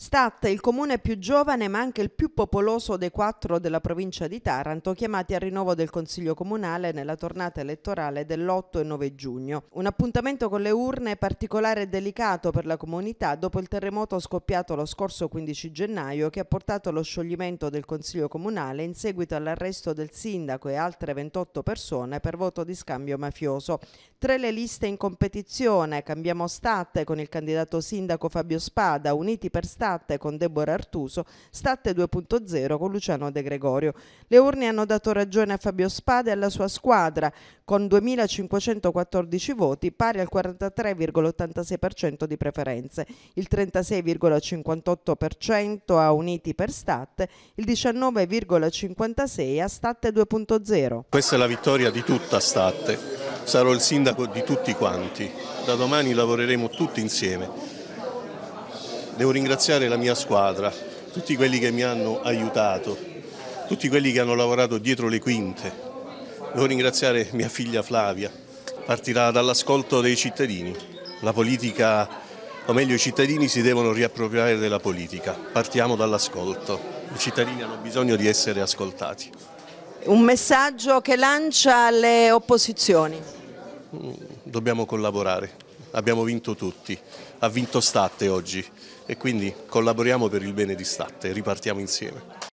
Stat, il comune più giovane ma anche il più popoloso dei quattro della provincia di Taranto, chiamati al rinnovo del Consiglio Comunale nella tornata elettorale dell'8 e 9 giugno. Un appuntamento con le urne particolare e delicato per la comunità dopo il terremoto scoppiato lo scorso 15 gennaio che ha portato allo scioglimento del Consiglio Comunale in seguito all'arresto del sindaco e altre 28 persone per voto di scambio mafioso. Tre le liste in competizione, cambiamo Stat con il candidato sindaco Fabio Spada, Uniti per Stat Statte con Deborah Artuso, Statte 2.0 con Luciano De Gregorio. Le urne hanno dato ragione a Fabio Spada e alla sua squadra con 2.514 voti, pari al 43,86% di preferenze, il 36,58% a Uniti per Statte, il 19,56% a Statte 2.0. Questa è la vittoria di tutta Statte, sarò il sindaco di tutti quanti, da domani lavoreremo tutti insieme Devo ringraziare la mia squadra, tutti quelli che mi hanno aiutato, tutti quelli che hanno lavorato dietro le quinte. Devo ringraziare mia figlia Flavia, partirà dall'ascolto dei cittadini. La politica, o meglio i cittadini si devono riappropriare della politica, partiamo dall'ascolto. I cittadini hanno bisogno di essere ascoltati. Un messaggio che lancia alle opposizioni? Mm, dobbiamo collaborare abbiamo vinto tutti, ha vinto Statte oggi e quindi collaboriamo per il bene di Statte, ripartiamo insieme.